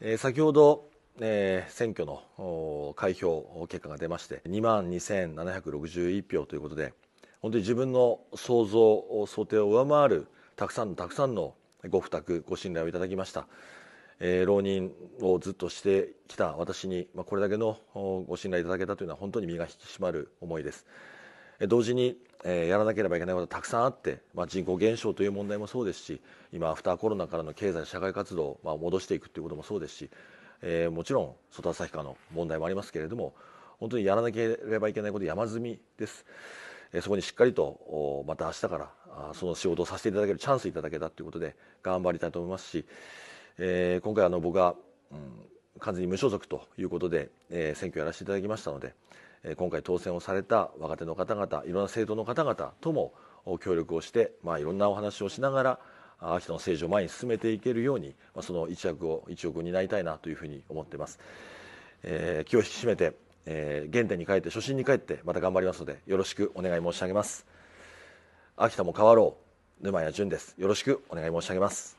えー、先ほど、えー、選挙の開票結果が出まして2万2761票ということで本当に自分の想像想定を上回るたくさんのたくさんのご負託ご信頼をいただきました、えー、浪人をずっとしてきた私に、まあ、これだけのご信頼いただけたというのは本当に身が引き締まる思いです、えー、同時にえー、やらなければいけないことたくさんあって、まあ、人口減少という問題もそうですし今アフターコロナからの経済社会活動を、まあ、戻していくということもそうですし、えー、もちろん外旭化の問題もありますけれども本当にやらなければいけないこと山積みです、えー、そこにしっかりとまた明日からその仕事をさせていただけるチャンスいただけたということで頑張りたいと思いますし、えー、今回あの僕が、うん、完全に無所属ということで、えー、選挙やらせていただきましたので。今回当選をされた若手の方々いろんな政党の方々とも協力をして、まあ、いろんなお話をしながら秋田の政治を前に進めていけるように、まあ、その一役を一億を担いたいなというふうに思っています、えー、気を引き締めて、えー、原点に帰って初心に帰ってまた頑張りますのでよろしくお願い申し上げます秋田も変わろう沼谷淳ですよろしくお願い申し上げます